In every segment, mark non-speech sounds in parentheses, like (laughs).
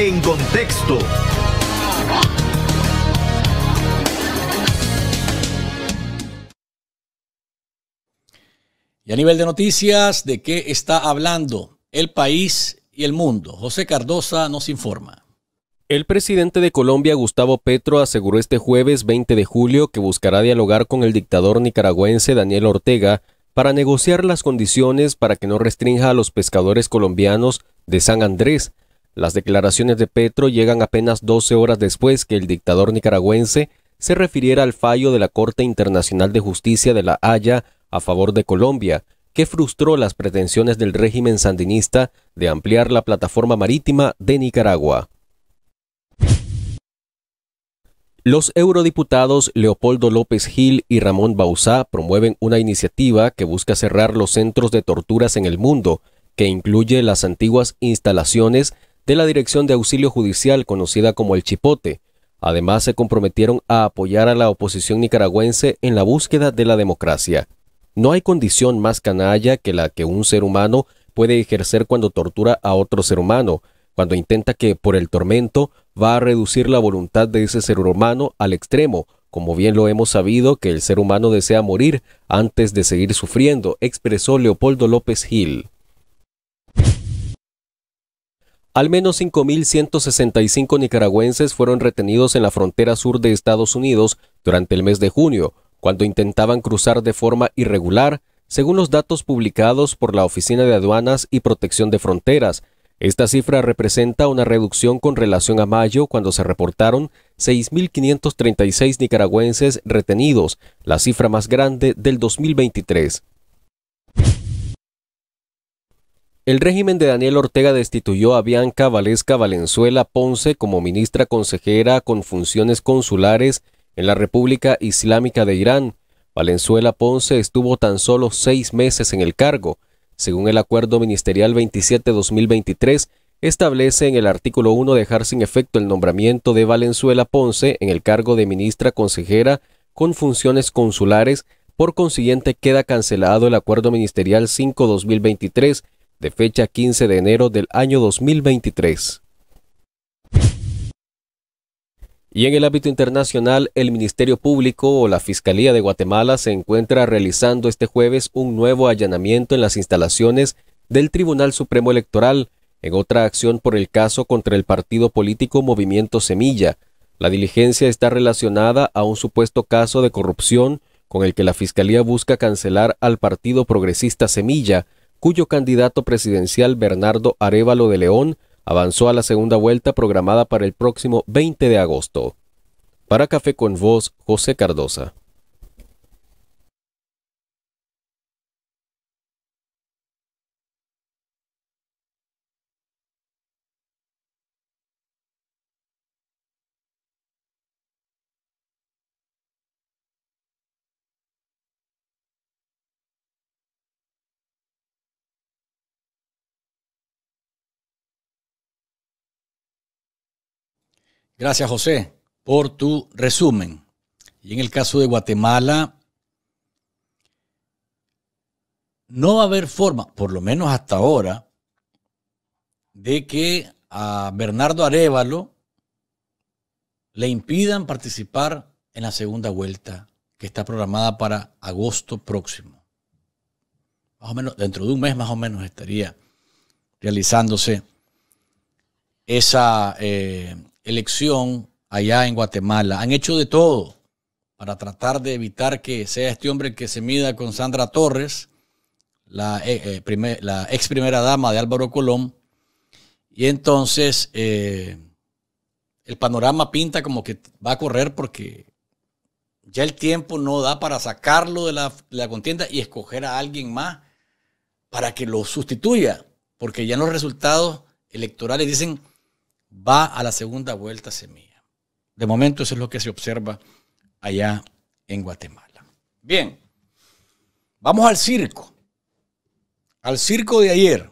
En contexto. Y a nivel de noticias, ¿de qué está hablando el país y el mundo? José Cardosa nos informa. El presidente de Colombia, Gustavo Petro, aseguró este jueves 20 de julio que buscará dialogar con el dictador nicaragüense Daniel Ortega para negociar las condiciones para que no restrinja a los pescadores colombianos de San Andrés las declaraciones de Petro llegan apenas 12 horas después que el dictador nicaragüense se refiriera al fallo de la Corte Internacional de Justicia de La Haya a favor de Colombia, que frustró las pretensiones del régimen sandinista de ampliar la plataforma marítima de Nicaragua. Los eurodiputados Leopoldo López Gil y Ramón Bauzá promueven una iniciativa que busca cerrar los centros de torturas en el mundo, que incluye las antiguas instalaciones de la Dirección de Auxilio Judicial conocida como el Chipote. Además, se comprometieron a apoyar a la oposición nicaragüense en la búsqueda de la democracia. No hay condición más canalla que la que un ser humano puede ejercer cuando tortura a otro ser humano, cuando intenta que, por el tormento, va a reducir la voluntad de ese ser humano al extremo, como bien lo hemos sabido que el ser humano desea morir antes de seguir sufriendo, expresó Leopoldo López Gil. Al menos 5.165 nicaragüenses fueron retenidos en la frontera sur de Estados Unidos durante el mes de junio, cuando intentaban cruzar de forma irregular, según los datos publicados por la Oficina de Aduanas y Protección de Fronteras. Esta cifra representa una reducción con relación a mayo, cuando se reportaron 6.536 nicaragüenses retenidos, la cifra más grande del 2023. El régimen de Daniel Ortega destituyó a Bianca Valesca Valenzuela Ponce como ministra consejera con funciones consulares en la República Islámica de Irán. Valenzuela Ponce estuvo tan solo seis meses en el cargo. Según el Acuerdo Ministerial 27-2023, establece en el artículo 1 dejar sin efecto el nombramiento de Valenzuela Ponce en el cargo de ministra consejera con funciones consulares. Por consiguiente, queda cancelado el Acuerdo Ministerial 5-2023 de fecha 15 de enero del año 2023. Y en el ámbito internacional, el Ministerio Público o la Fiscalía de Guatemala se encuentra realizando este jueves un nuevo allanamiento en las instalaciones del Tribunal Supremo Electoral, en otra acción por el caso contra el partido político Movimiento Semilla. La diligencia está relacionada a un supuesto caso de corrupción con el que la Fiscalía busca cancelar al Partido Progresista Semilla, cuyo candidato presidencial Bernardo Arevalo de León avanzó a la segunda vuelta programada para el próximo 20 de agosto. Para Café con Voz, José Cardosa. Gracias, José, por tu resumen. Y en el caso de Guatemala, no va a haber forma, por lo menos hasta ahora, de que a Bernardo Arevalo le impidan participar en la segunda vuelta que está programada para agosto próximo. Más o menos, dentro de un mes más o menos estaría realizándose esa eh, elección allá en Guatemala. Han hecho de todo para tratar de evitar que sea este hombre que se mida con Sandra Torres, la, eh, eh, la ex primera dama de Álvaro Colón. Y entonces eh, el panorama pinta como que va a correr porque ya el tiempo no da para sacarlo de la, de la contienda y escoger a alguien más para que lo sustituya, porque ya los resultados electorales dicen va a la segunda vuelta semilla. De momento eso es lo que se observa allá en Guatemala. Bien, vamos al circo, al circo de ayer.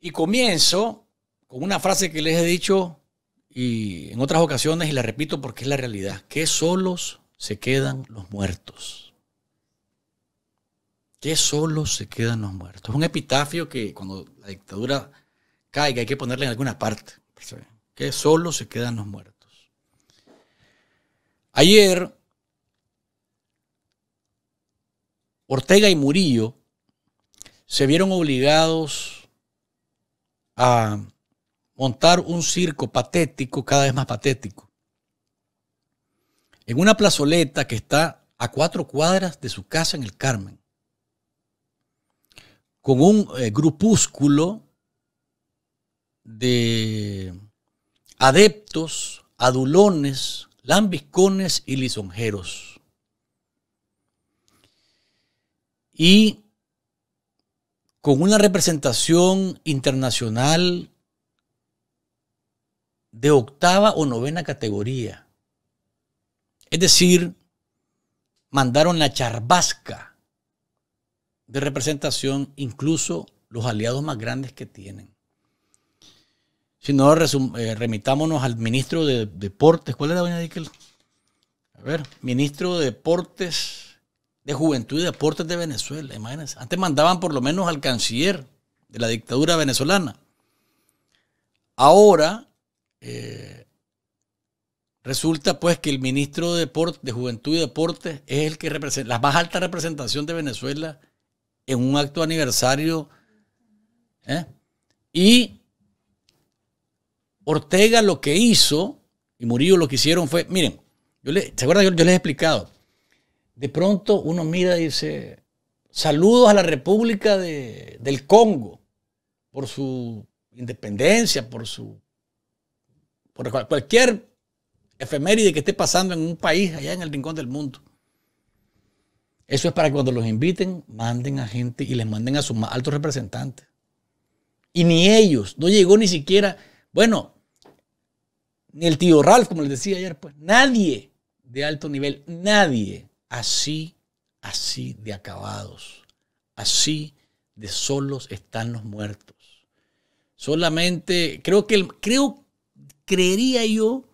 Y comienzo con una frase que les he dicho y en otras ocasiones y la repito porque es la realidad, que solos se quedan los muertos. Que solos se quedan los muertos. Es un epitafio que cuando la dictadura caiga, hay que ponerla en alguna parte. Que solo se quedan los muertos. Ayer, Ortega y Murillo se vieron obligados a montar un circo patético, cada vez más patético, en una plazoleta que está a cuatro cuadras de su casa en el Carmen, con un eh, grupúsculo de adeptos, adulones, lambiscones y lisonjeros. Y con una representación internacional de octava o novena categoría. Es decir, mandaron la charbasca de representación incluso los aliados más grandes que tienen. Si no, eh, remitámonos al ministro de Deportes. ¿Cuál era, doña Díquel? A ver, ministro de Deportes, de Juventud y Deportes de Venezuela. Imagínense. Antes mandaban por lo menos al canciller de la dictadura venezolana. Ahora eh, resulta pues que el ministro de, Deportes, de Juventud y Deportes es el que representa la más alta representación de Venezuela en un acto aniversario. ¿eh? Y Ortega lo que hizo y Murillo lo que hicieron fue, miren, yo ¿se acuerdan? Yo, yo, les he explicado. De pronto uno mira y dice, saludos a la República del Congo por su independencia, por su... por cualquier efeméride que esté pasando en un país allá en el rincón del mundo. Eso es para que cuando los inviten, manden a gente y les manden a sus más altos representantes. Y ni ellos, no llegó ni siquiera, bueno, ni el tío Ralf, como les decía ayer, pues nadie de alto nivel, nadie así, así de acabados, así de solos están los muertos. Solamente, creo que, el, creo, creería yo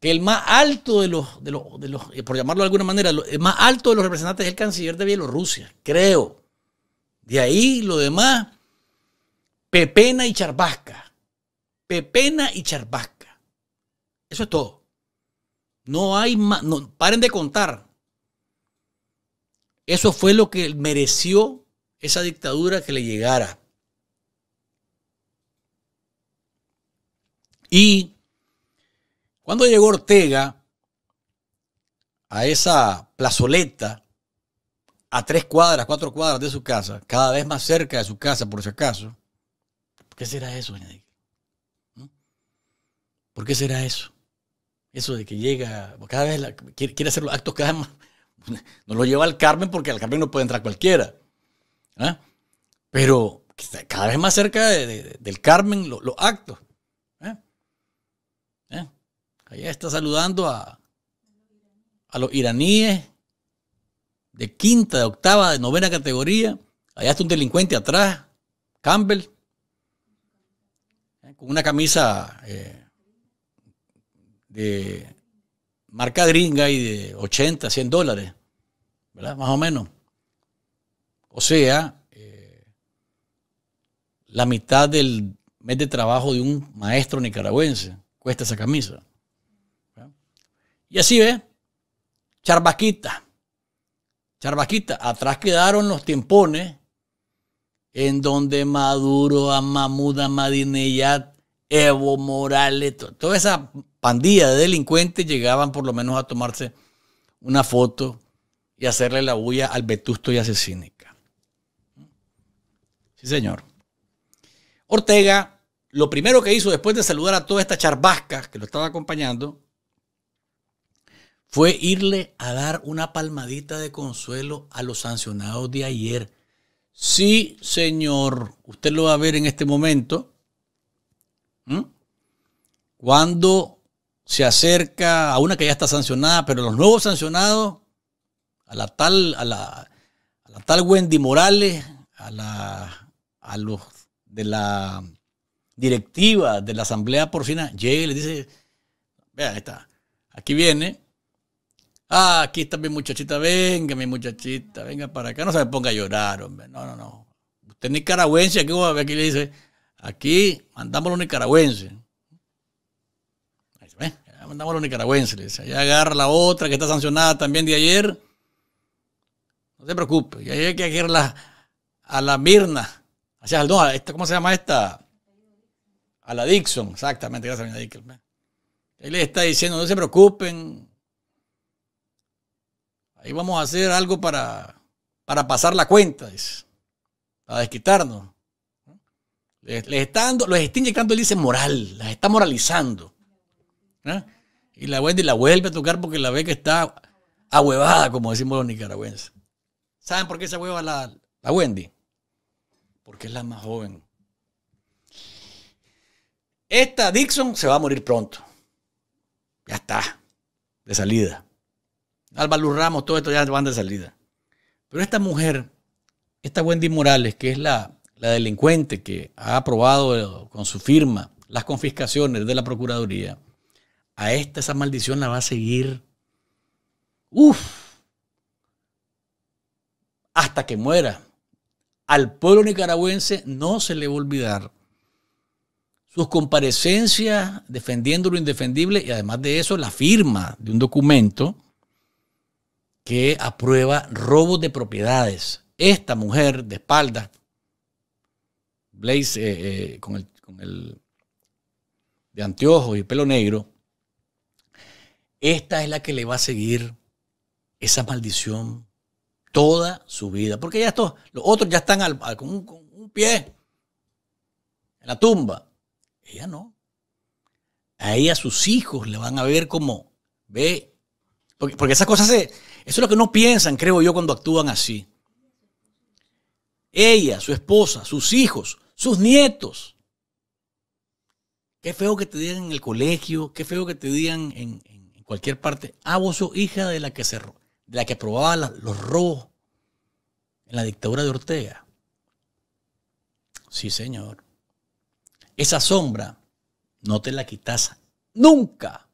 que el más alto de los, de los, de los, eh, por llamarlo de alguna manera, el más alto de los representantes es el canciller de Bielorrusia, creo. De ahí lo demás, Pepena y Charvasca, Pepena y Charvasca. Eso es todo. No hay más. No, paren de contar. Eso fue lo que mereció esa dictadura que le llegara. Y cuando llegó Ortega a esa plazoleta, a tres cuadras, cuatro cuadras de su casa, cada vez más cerca de su casa, por si acaso, ¿qué será eso, ¿Por qué será eso? eso de que llega, cada vez quiere, hacer los actos cada vez más. (laughs) No lo lleva al Carmen porque al Carmen no puede entrar cualquiera. ¿ah? Pero cada vez más cerca del Carmen los actos. ¿eh? ¿Eh? Allá está saludando a, a los iraníes de quinta, de octava, de novena categoría. Allá está un delincuente atrás, Campbell, ¿eh? con una camisa de marca gringa y de 80, 100 dólares, ¿verdad? Más o menos. O sea, eh, la mitad del mes de trabajo de un maestro nicaragüense cuesta esa camisa. Y así ve, charbaquita, charbaquita, atrás quedaron los tiempones en donde Maduro, a mamuda Madineyat, Evo Morales, toda esa pandilla de delincuentes llegaban por lo menos a tomarse una foto y hacerle la bulla al vetusto y asesínica. Sí, señor. Ortega, lo primero que hizo después de saludar a toda esta charbasca que lo estaba acompañando, fue irle a dar una palmadita de consuelo a los sancionados de ayer. Sí, señor, usted lo va a ver en este momento ¿Mm? Cuando se acerca a una que ya está sancionada, pero los nuevos sancionados, a la tal, a la, tal Wendy Morales, a, la, a los de la directiva de la Asamblea Porcina, llega y le dice, vean, está, aquí viene, ah, aquí está mi muchachita, venga, mi muchachita, venga para acá. No se me ponga a llorar, hombre. No, no, no. Usted es nicaragüense, aquí le dice, Aquí mandamos a los nicaragüenses. mandamos a los nicaragüenses. Allá agarra la otra que está sancionada también de ayer. No se preocupe, ahí hay que ir a la Mirna. ¿cómo se llama esta? A la Dixon, exactamente, gracias Él le está diciendo, no se preocupen. Ahí vamos a hacer algo para, para pasar la cuenta, para desquitarnos. Les, está los está inyectando, él dice moral, las está moralizando. ¿Ah? Y la Wendy la vuelve a tocar porque la ve que está ahuevada, como decimos los nicaragüenses. ¿Saben por qué se ahueva la, la Wendy? Porque es la más joven. Esta Dixon se va a morir pronto. Ya está. De salida. Álvaro Ramos, todo esto ya van de salida. Pero esta mujer, esta Wendy Morales, que es la la delincuente que ha aprobado con su firma las confiscaciones de la Procuraduría, a esta esa maldición la va a seguir. Hasta que muera. Al pueblo nicaragüense no se le va a olvidar sus comparecencias defendiendo lo indefendible y además de eso la firma de un documento que aprueba robos de propiedades. Esta mujer de espaldas Blaze eh, eh, con, el, de anteojos y pelo negro, esta es la que le va a seguir esa maldición toda su vida. Porque ya estos, los otros ya están con, un, pie en la tumba. Ella no. A ella sus hijos le van a ver como, ve, porque, porque esas cosas se, eso es lo que no piensan, creo yo, cuando actúan así. Ella, su esposa, sus hijos sus nietos. Qué feo que te digan en el colegio, qué feo que te digan en, cualquier parte. Ah, vos sos hija de la que, se, la que aprobaba los robos en la dictadura de Ortega. Sí, señor. Esa sombra no te la quitas nunca.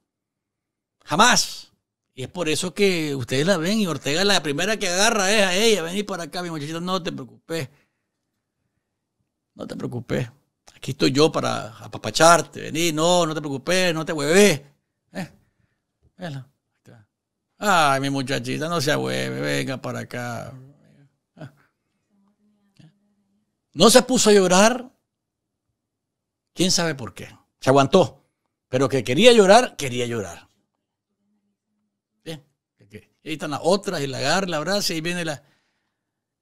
Jamás. Y es por eso que ustedes la ven y Ortega la primera que agarra es a ella. Vení para acá, mi muchachita, no te preocupes no te preocupes, aquí estoy yo para apapacharte, vení, no, no te preocupes, no te hueves. Eh, Ay, mi muchachita, no se hueve, venga para acá. Ah. No se puso a llorar, quién sabe por qué. Se aguantó, pero que quería llorar, quería llorar. Bien, ahí están las otras, y la agarra, la abraza, y viene la,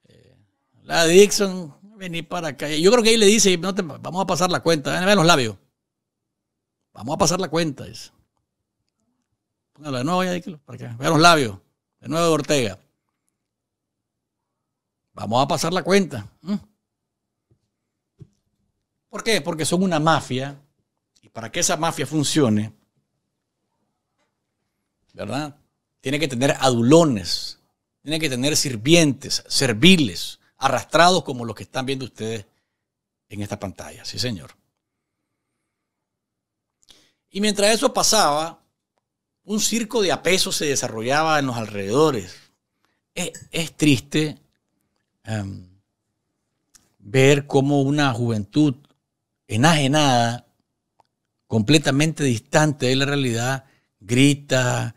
eh, la Dixon, Vení para acá. Yo creo que ahí le dice, vamos a pasar la cuenta. Ven, los labios. Vamos a pasar la cuenta. es de nuevo, ya, para Ven los labios. De nuevo Ortega. Vamos a pasar la cuenta. ¿Por qué? Porque son una mafia. Y para que esa mafia funcione, ¿verdad? Tiene que tener adulones, tiene que tener sirvientes, serviles, arrastrados como los que están viendo ustedes en esta pantalla. Sí, señor. Y mientras eso pasaba, un circo de apeso se desarrollaba en los alrededores. E, es, triste em, ver cómo una juventud enajenada, completamente distante de la realidad, grita,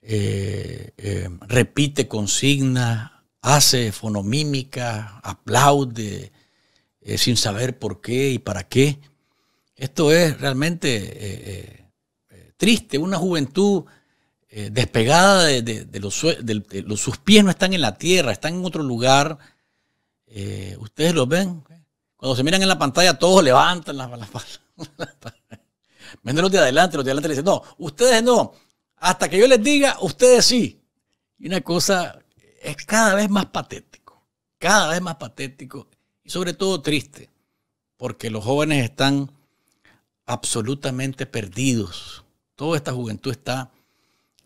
eh, eh, repite consignas, hace fonomímica, aplaude eh, sin saber por qué y para qué. Esto es realmente eh, eh, triste, una juventud despegada de, los, sus pies no están en la tierra, están en otro lugar. Ustedes lo ven. Cuando se miran en la pantalla, todos levantan las palmas. Menos (laughs) los de adelante, los de adelante le dicen, no, ustedes no. Hasta que yo les diga, ustedes sí. Y una cosa es cada vez más patético, cada vez más patético y sobre todo triste, porque los jóvenes están absolutamente perdidos. Toda esta juventud está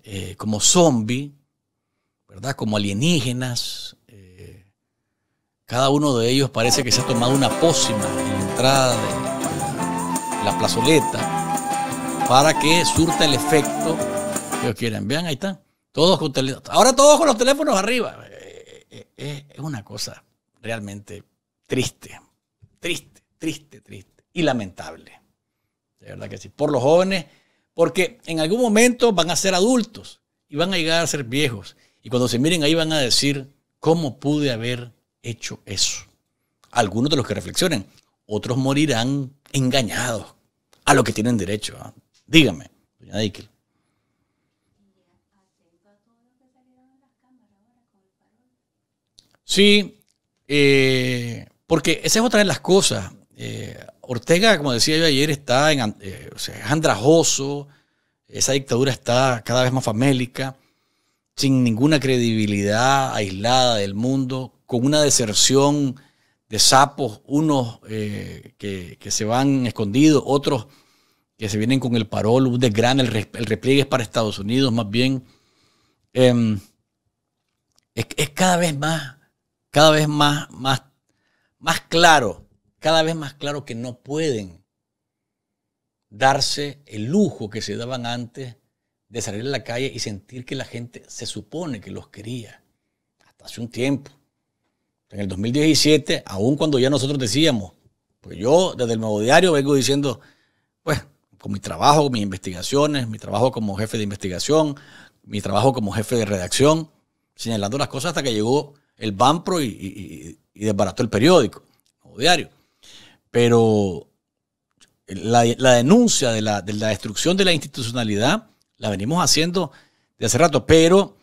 eh, como zombie, ¿verdad? Como alienígenas. Eh, cada uno de ellos parece que se ha tomado una pócima en la entrada de la plazoleta para que surta el efecto que ellos quieren. Vean, ahí está. Todos con Ahora todos con los teléfonos arriba. Eh, eh, eh, es una cosa realmente triste, triste, triste, triste y lamentable. De verdad que sí. Por los jóvenes, porque en algún momento van a ser adultos y van a llegar a ser viejos. Y cuando se miren ahí van a decir, ¿cómo pude haber hecho eso? Algunos de los que reflexionen, otros morirán engañados a lo que tienen derecho. ¿ah? Dígame, doña Dickel. Sí, eh, porque esa es otra de las cosas. Eh, Ortega, como decía yo ayer, está en, eh, es andrajoso, esa dictadura está cada vez más famélica, sin ninguna credibilidad, aislada del mundo, con una deserción de sapos, unos que, se van escondidos, otros que se vienen con el parol, un gran, el, el, repliegue es para Estados Unidos más bien. Em, es, cada vez más cada vez más, más, más claro, cada vez más claro que no pueden darse el lujo que se daban antes de salir a la calle y sentir que la gente se supone que los quería. Hasta hace un tiempo. En el 2017, aún cuando ya nosotros decíamos, pues yo desde el nuevo diario vengo diciendo, pues con mi trabajo, con mis investigaciones, mi trabajo como jefe de investigación, mi trabajo como jefe de redacción, señalando las cosas hasta que llegó el Banpro y, y, desbarató el periódico o diario. Pero la, denuncia de la, destrucción de la institucionalidad la venimos haciendo de hace rato, pero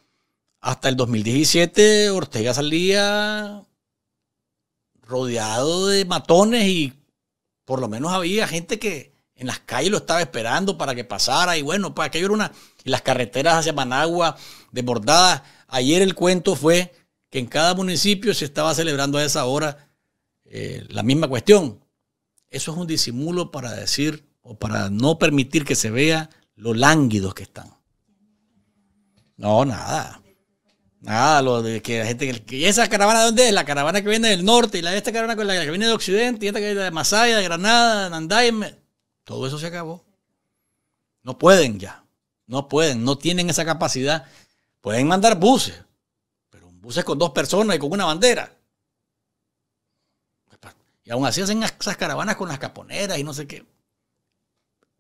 hasta el 2017 Ortega salía rodeado de matones y por lo menos había gente que en las calles lo estaba esperando para que pasara y bueno, para pues que era una... Y las carreteras hacia Managua desbordadas. Ayer el cuento fue en cada municipio se estaba celebrando a esa hora eh, la misma cuestión. Eso es un disimulo para decir o para no permitir que se vea lo lánguidos que están. No, nada. Nada, lo de que la gente. Que esa caravana de dónde es? La caravana que viene del norte y la esta caravana con la que viene de Occidente y esta que viene de Masaya, de Granada, de Nandaime. Todo eso se acabó. No pueden ya. No pueden, no tienen esa capacidad. Pueden mandar buses, buses con dos personas y con una bandera. Y aún así hacen esas caravanas con las caponeras y no sé qué.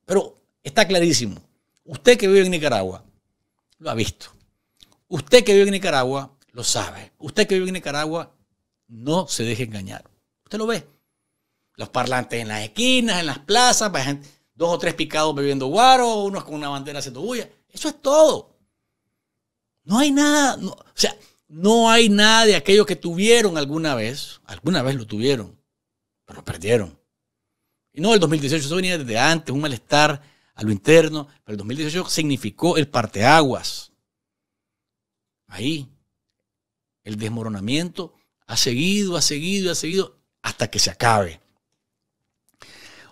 Pero está clarísimo. Usted que vive en Nicaragua lo ha visto. Usted que vive en Nicaragua lo sabe. Usted que vive en Nicaragua no se deje engañar. Usted lo ve. Los parlantes en las esquinas, en las plazas, pues, dos o tres picados bebiendo guaro, unos con una bandera haciendo bulla. Eso es todo. No hay nada. o sea, no hay nada de aquello que tuvieron alguna vez. Alguna vez lo tuvieron, pero lo perdieron. Y no el 2018, eso venía desde antes, un malestar a lo interno, pero el 2018 significó el parteaguas. Ahí, el desmoronamiento ha seguido, ha seguido, ha seguido hasta que se acabe.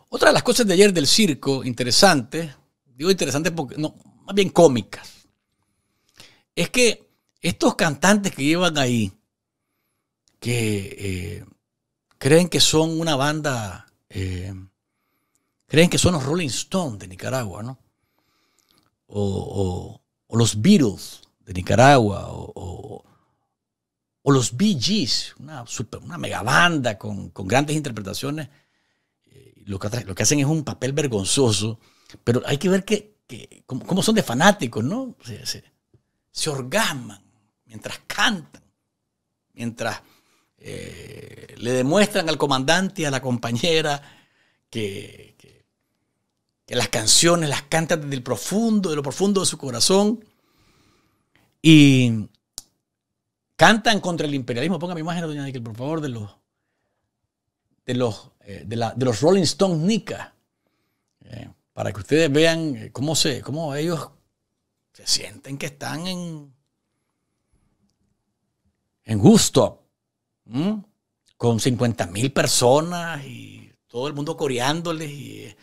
Otra de las cosas de ayer del circo, interesante, digo interesante porque, no, más bien cómicas, es que estos cantantes que llevan ahí, que eh, creen que son una banda, eh, creen que son los Rolling Stones de Nicaragua, ¿no? O, los Beatles de Nicaragua, o, los Bee Gees, una, super, mega banda con, grandes interpretaciones. Eh, lo, que, hacen es un papel vergonzoso, pero hay que ver que, cómo, son de fanáticos, ¿no? Se, se orgasman mientras cantan, mientras eh, le demuestran al comandante, y a la compañera, que, las canciones las cantan desde el profundo, de lo profundo de su corazón. Y cantan contra el imperialismo. mi imagen, doña Nickel, por favor, de los, de los, eh, de, los Rolling Stones Nica. Eh, para que ustedes vean cómo, cómo ellos se sienten que están en, en Gusto, con 50 mil personas y todo el mundo coreándoles. Y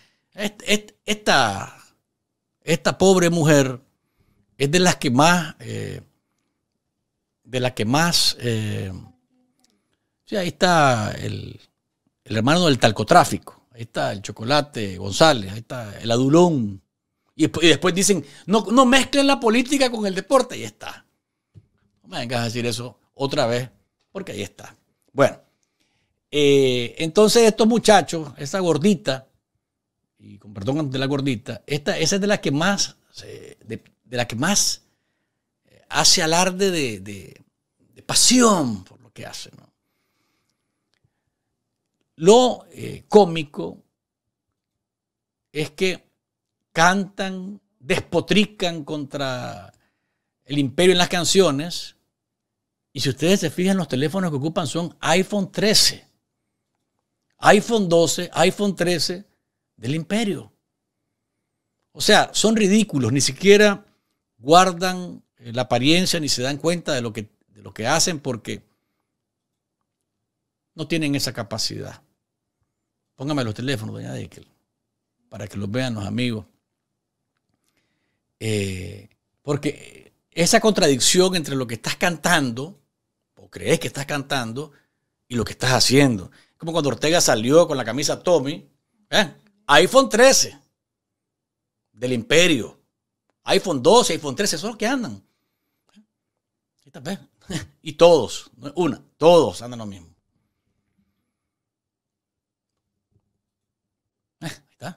esta, esta pobre mujer es de las que más, eh, de las que más, eh, ahí está el, hermano del talcotráfico, ahí está el chocolate González, ahí está el adulón. Y, después dicen, no, no mezclen la política con el deporte, ahí está. No me vengas a decir eso otra vez, porque ahí está. Bueno, eh, entonces estos muchachos, esa gordita, y con perdón de la gordita, esta, esa es de las que más, de, la que más eh, hace alarde de, pasión por lo que hace. Lo eh, cómico es que cantan, despotrican contra el imperio en las canciones, y si ustedes se fijan, los teléfonos que ocupan son iPhone 13, iPhone 12, iPhone 13 del imperio. O sea, son ridículos, ni siquiera guardan eh, la apariencia ni se dan cuenta de lo que, lo que hacen porque no tienen esa capacidad. Póngame los teléfonos, doña Dekel, para que los vean los amigos. Eh, porque esa contradicción entre lo que estás cantando crees que estás cantando y lo que estás haciendo. Como cuando Ortega salió con la camisa Tommy, ¿eh? iPhone 13 del imperio, iPhone 12, iPhone 13, son los que andan. (laughs) Y todos, una, todos andan lo mismo. Eh,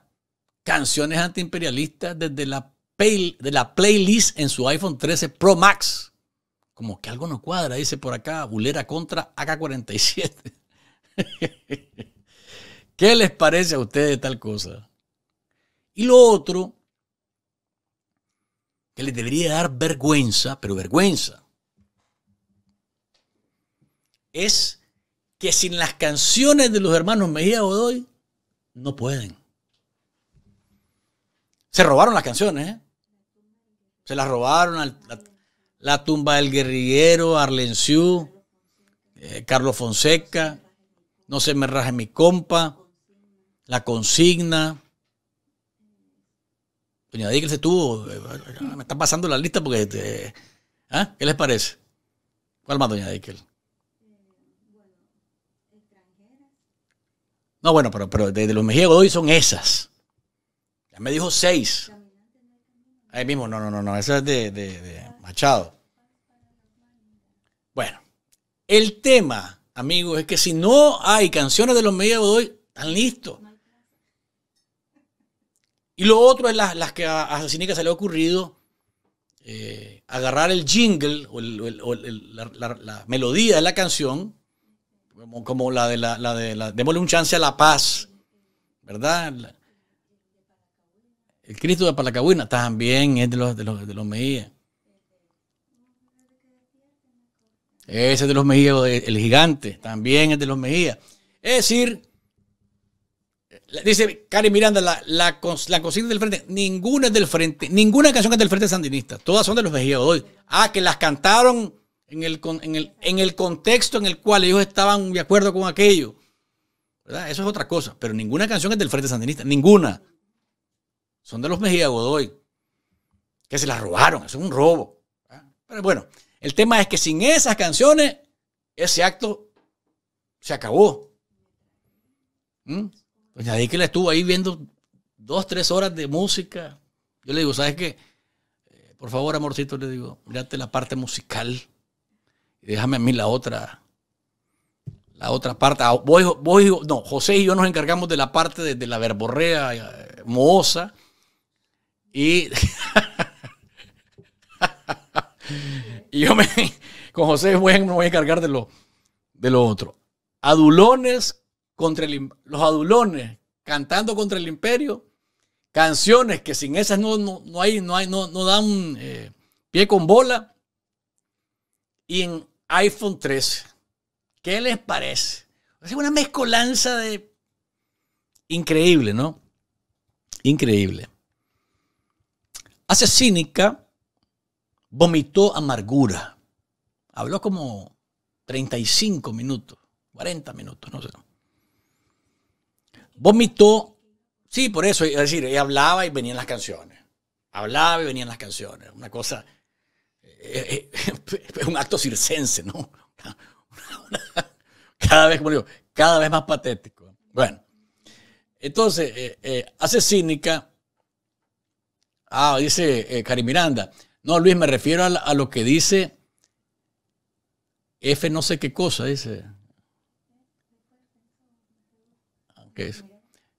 Canciones antiimperialistas desde la, de la playlist en su iPhone 13 Pro Max como que algo no cuadra, dice por acá, Bulera contra AK-47. (laughs) ¿Qué les parece a ustedes tal cosa? Y lo otro, que les debería dar vergüenza, pero vergüenza, es que sin las canciones de los hermanos Mejía Godoy, no pueden. Se robaron las canciones, ¿eh? Se las robaron al la tumba del guerrillero, Arlenciú, eh, Carlos Fonseca, No se me raje mi compa, La consigna. Doña Díaz se tuvo, me está pasando la lista porque... Este, ¿ah? ¿Qué les parece? ¿Cuál más, doña Díaz? No, bueno, pero, pero de, los Mejía Godoy son esas. Ya me dijo seis. Ahí mismo, no, no, no, no. Esa es de, Machado. Bueno, el tema, amigos, es que si no hay canciones de los medios de hoy, están listos. Y lo otro es las, que a, a se le ha ocurrido eh, agarrar el jingle o, la, melodía de la canción, como, la de la, la de démosle un chance a la paz, ¿verdad? El Cristo de Palacabuina también es de los, de los, de los Ese es de los Mejía, el gigante, también es de los Mejía. Es decir, eh, dice Cari Miranda, la, la, consigna del frente, ninguna es del frente, ninguna canción es del frente sandinista, todas son de los Mejía Godoy. Ah, que las cantaron en el, en el, contexto en el cual ellos estaban de acuerdo con aquello. Eso es otra cosa, pero ninguna canción es del frente sandinista, ninguna. Son de los Mejía Godoy, que se las robaron, eso es un robo. Pero bueno. El tema es que sin esas canciones, ese acto se acabó. ¿Mm? que que la estuvo ahí viendo dos, tres horas de música. Yo le digo, ¿sabes qué? Eh, por favor, amorcito, le digo, mírate la parte musical y déjame a mí la otra. La otra parte. Ah, no, José y yo nos encargamos de la parte de, la verborrea moza eh, mohosa. Y. (laughs) (laughs) Y yo me, (laughs) con José me voy a encargar de lo, de lo otro. Adulones contra los adulones cantando contra el imperio. Canciones que sin esas no, hay, no, hay, no, dan eh, pie con bola. Y en iPhone 13. ¿Qué les parece? Es una mezcolanza de... Increíble, ¿no? Increíble. Hace cínica vomitó amargura. Habló como 35 minutos, 40 minutos, no sé. Vomitó, sí, por eso, es decir, él hablaba y venían las canciones. Hablaba y venían las canciones. Una cosa, eh, eh, (laughs) un acto circense, ¿no? (laughs) cada vez, como digo, cada vez más patético. Bueno, entonces, eh, hace cínica. Ah, dice Cari Miranda. No, Luis, me refiero a, lo que dice F no sé qué cosa, dice. Ah,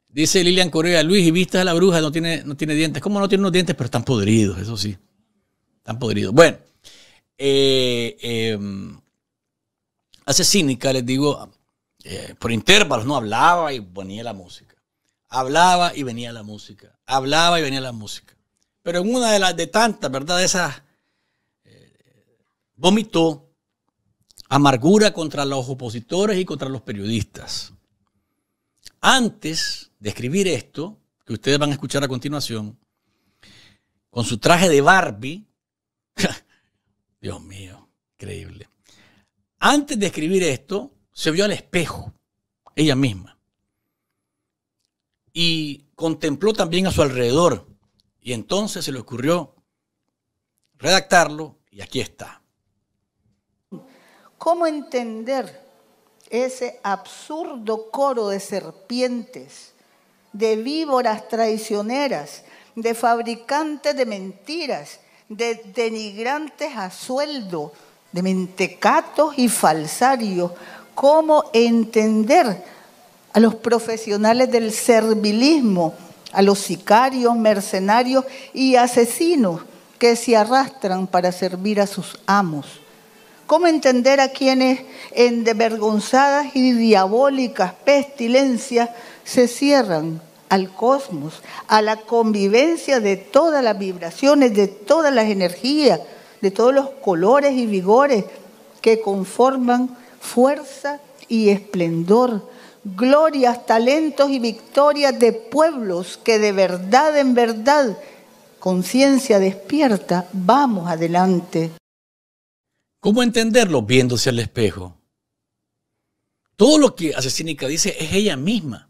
dice Lilian Correa, Luis, y vista a la bruja, no tiene, no tiene dientes. ¿Cómo no tiene unos dientes? Pero están podridos, eso sí. Están podridos. Bueno, eh, em, hace cínica, les digo, eh, por intervalos, ¿no? Hablaba y venía la música. Hablaba y venía la música. Hablaba y venía la música. Pero en una de las de tantas, ¿verdad? De esas, eh, vomitó amargura contra los opositores y contra los periodistas. Antes de escribir esto, que ustedes van a escuchar a continuación, con su traje de Barbie, (laughs) Dios mío, increíble. Antes de escribir esto, se vio al espejo, ella misma, y contempló también a su alrededor y entonces se le ocurrió redactarlo y aquí está. ¿Cómo entender ese absurdo coro de serpientes, de víboras traicioneras, de fabricantes de mentiras, de denigrantes a sueldo, de mentecatos y falsarios? ¿Cómo entender a los profesionales del servilismo? a los sicarios, mercenarios y asesinos que se arrastran para servir a sus amos. ¿Cómo entender a quienes en desvergonzadas y diabólicas pestilencias se cierran al cosmos, a la convivencia de todas las vibraciones, de todas las energías, de todos los colores y vigores que conforman fuerza y esplendor glorias, talentos y victorias de pueblos que de verdad en verdad, conciencia despierta, vamos adelante. ¿Cómo entenderlo viéndose al espejo? Todo lo que Asesínica dice es ella misma.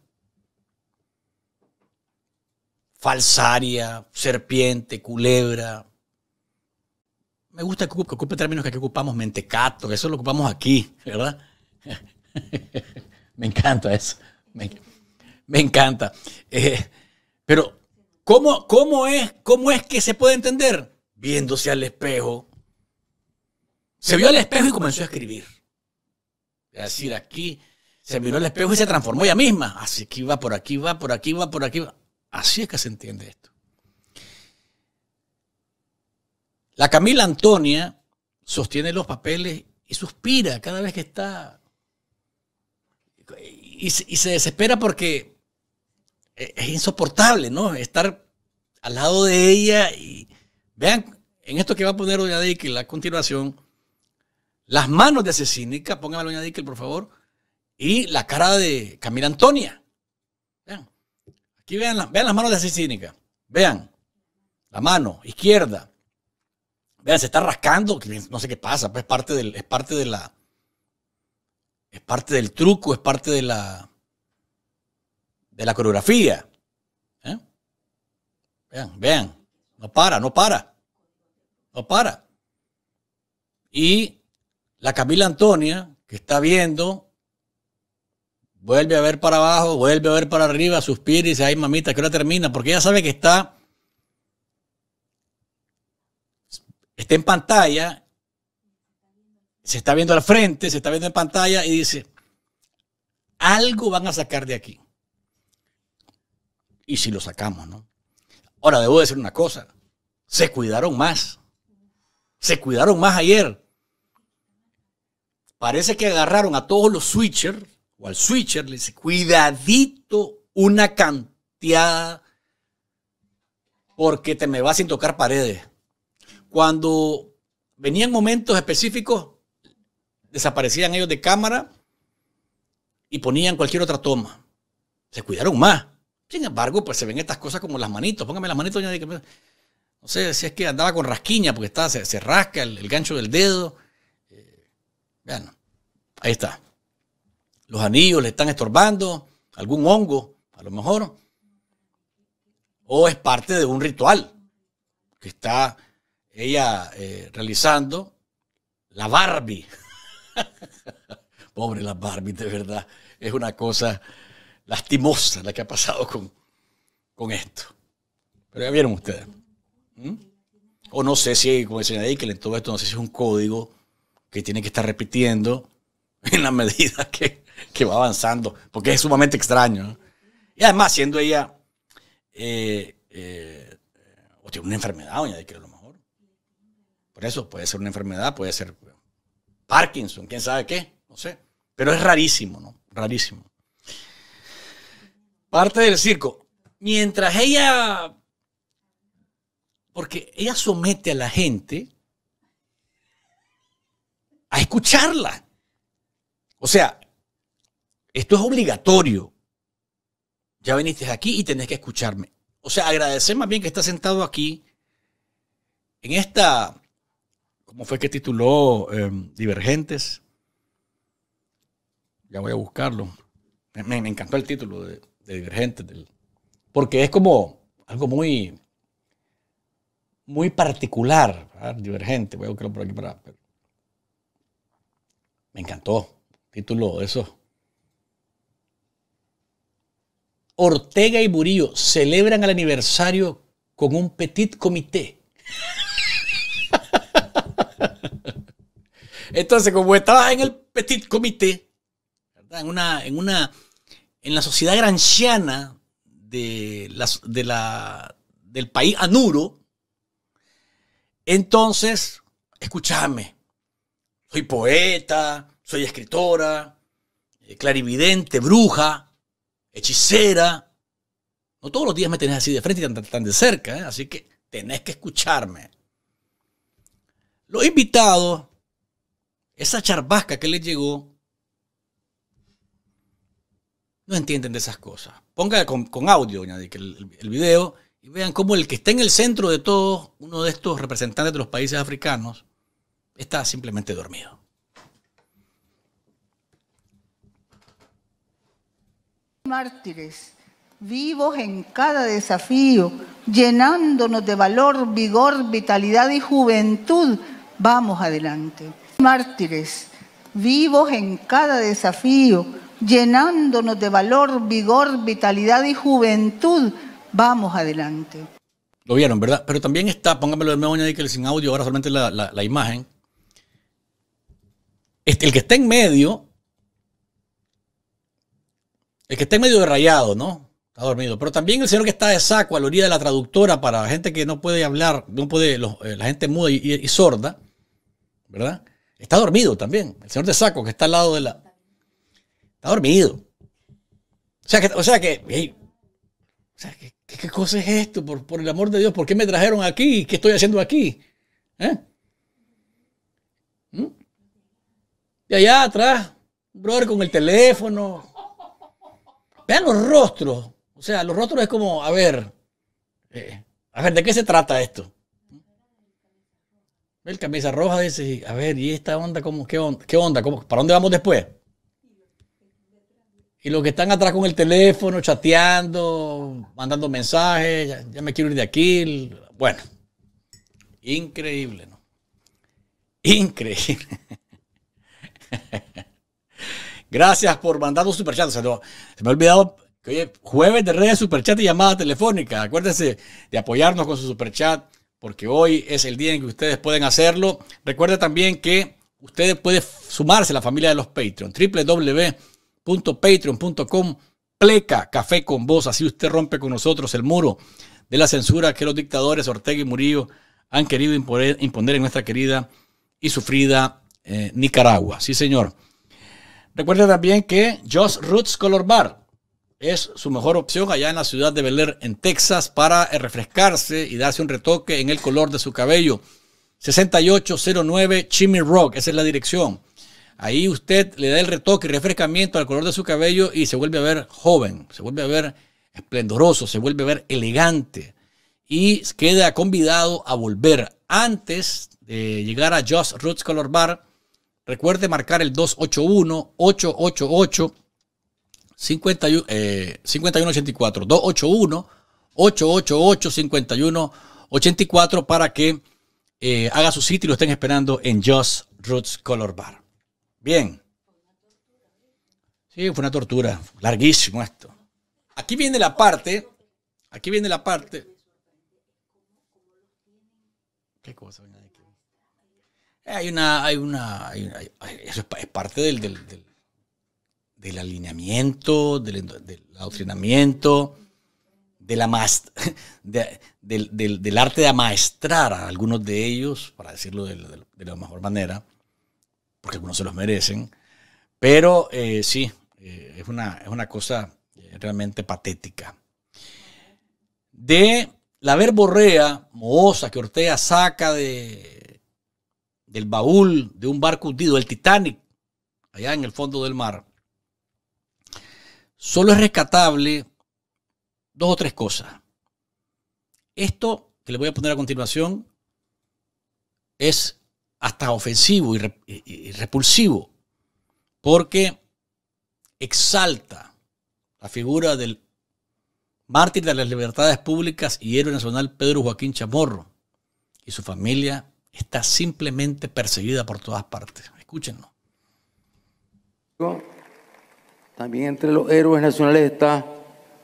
Falsaria, serpiente, culebra. Me gusta que ocupe términos que aquí ocupamos, mentecato, eso lo ocupamos aquí, ¿verdad? (laughs) Me encanta eso. Me, encanta. Eh, pero, ¿cómo, cómo, es, ¿cómo es que se puede entender? Viéndose al espejo. Se vio al espejo y comenzó a escribir. Es decir, aquí se miró al espejo y se transformó ella misma. Así que va, por aquí va, por aquí va, por aquí va. Así es que se entiende esto. La Camila Antonia sostiene los papeles y suspira cada vez que está y, se desespera porque eh, es insoportable, ¿no? Estar al lado de ella y vean, en esto que va a poner Doña Dickel a continuación, las manos de Asesínica, pónganme Doña Dickel, por favor, y la cara de Camila Antonia. Vean, aquí vean, las, vean las manos de Asesínica, vean, la mano izquierda. Vean, se está rascando, no sé qué pasa, pues parte, es parte de la es parte del truco, es parte de la, de la coreografía. ¿Eh? Vean, vean, no para, no para, no para. Y la Camila Antonia, que está viendo, vuelve a ver para abajo, vuelve a ver para arriba, suspira y dice, ay mamita, que hora termina? Porque ella sabe que está, está en pantalla se está viendo al frente, se está viendo en pantalla y dice, algo van a sacar de aquí. Y si lo sacamos, ¿no? Ahora, debo decir una cosa, se cuidaron más, se cuidaron más ayer. Parece que agarraron a todos los switchers, o al switcher, le dice, cuidadito una cantidad, porque te me vas sin tocar paredes. Cuando venían momentos específicos, desaparecían ellos de cámara y ponían cualquier otra toma. Se cuidaron más. Sin embargo, pues se ven estas cosas como las manitos. Póngame las manitos, No sé si es que andaba con rasquiña, porque está, se, rasca el, gancho del dedo. Eh, bueno, ahí está. Los anillos le están estorbando, algún hongo, a lo mejor. O es parte de un ritual que está ella eh, realizando, la Barbie. (laughs) Pobre la Barbie, de verdad. Es una cosa lastimosa la que ha pasado con, con esto. Pero ya vieron ustedes. ¿Mm? O no sé si, como decía en todo esto no sé si es un código que tiene que estar repitiendo (laughs) en la medida que, va avanzando, porque es sumamente extraño. Y además, siendo ella, eh, eh, o tiene una enfermedad, de que a lo mejor. Por eso puede ser una enfermedad, puede ser Parkinson, quién sabe qué, no sé. Pero es rarísimo, ¿no? Rarísimo. Parte del circo. Mientras ella, porque ella somete a la gente a escucharla. O sea, esto es obligatorio. Ya viniste aquí y tenés que escucharme. O sea, agradecer más bien que estás sentado aquí en esta ¿Cómo fue que tituló em, Divergentes? Ya voy a buscarlo. Me, encantó el título de, Divergentes. porque es como algo muy, muy particular, Divergente. Voy a buscarlo por aquí para... me encantó. Título eso. Ortega y Murillo celebran el aniversario con un petit comité. Entonces, como estabas en el petit comité, En una, en una, en la sociedad granciana de de la, del país Anuro, entonces, escúchame, soy poeta, soy escritora, eh, clarividente, bruja, hechicera. No todos los días me tenés así de frente y tan, de cerca, ¿eh? así que tenés que escucharme. Los invitados esa charbasca que les llegó, no entienden de esas cosas. Ponga con, audio el, el, el video y vean cómo el que está en el centro de todo, uno de estos representantes de los países africanos, está simplemente dormido. Mártires, vivos en cada desafío, llenándonos de valor, vigor, vitalidad y juventud, vamos adelante mártires, vivos en cada desafío, llenándonos de valor, vigor, vitalidad y juventud. Vamos adelante. Lo vieron, ¿verdad? Pero también está, póngamelo de nuevo, que el sin audio, ahora solamente la, imagen. Este, el que está en medio, el que está en medio de rayado, ¿no? Está dormido. Pero también el señor que está de saco a la orilla de la traductora para la gente que no puede hablar, no puede, eh, la gente muda y sorda, ¿verdad? Está dormido también. El señor de saco que está al lado de la. Está dormido. O sea que, o sea que, ¿qué, cosa es esto? Por, por, el amor de Dios, ¿por qué me trajeron aquí? ¿Qué estoy haciendo aquí? ¿Eh? ¿Mm? allá atrás, un brother con el teléfono. Vean los rostros. O sea, los rostros es como, a ver, eh, a ver, ¿de qué se trata esto? El camisa roja dice, a ver, ¿y esta onda cómo, qué onda? ¿Para dónde vamos después? Y los que están atrás con el teléfono, chateando, mandando mensajes, ya, me quiero ir de aquí. Bueno, increíble, ¿no? Increíble. (laughs) Gracias por mandar un superchat. se me ha olvidado que hoy jueves de redes superchat y llamada telefónica. Acuérdense de apoyarnos con su superchat porque hoy es el día en que ustedes pueden hacerlo. Recuerde también que ustedes pueden sumarse a la familia de los Patreon, www.patreon.com, pleca café con vos, así usted rompe con nosotros el muro de la censura que los dictadores Ortega y Murillo han querido imponer, en nuestra querida y sufrida eh, Nicaragua. Sí, señor. Recuerda también que Joss Roots Color Bar, es su mejor opción allá en la ciudad de Bel Air, en Texas, para eh, refrescarse y darse un retoque en el color de su cabello. 6809 Chimney Rock, esa es la dirección. Ahí usted le da el retoque y refrescamiento al color de su cabello y se vuelve a ver joven, se vuelve a ver esplendoroso, se vuelve a ver elegante y queda convidado a volver. Antes de llegar a Just Roots Color Bar, recuerde marcar el 281 888 51, eh, 5184, 281 888 5184 para que eh, haga su sitio y lo estén esperando en Just Roots Color Bar. Bien. Sí, fue una tortura. Larguísimo esto. Aquí viene la parte. Aquí viene la parte. ¿Qué cosa? Hay una. Hay una, hay una eso es, parte del del alineamiento, del, adoctrinamiento, (laughs) del, arte de amaestrar a algunos de ellos, para decirlo de, la mejor manera, porque algunos se los merecen. Pero eh, sí, eh, es, una, es una cosa eh, realmente patética. De la verborrea mohosa que Ortega saca de, del baúl de un barco hundido, el Titanic, allá en el fondo del mar, Solo es rescatable dos o tres cosas. Esto que le voy a poner a continuación es hasta ofensivo y, repulsivo, porque exalta la figura del mártir de las libertades públicas y héroe nacional Pedro Joaquín Chamorro, y su familia está simplemente perseguida por todas partes. Escúchenlo. También entre los héroes nacionales está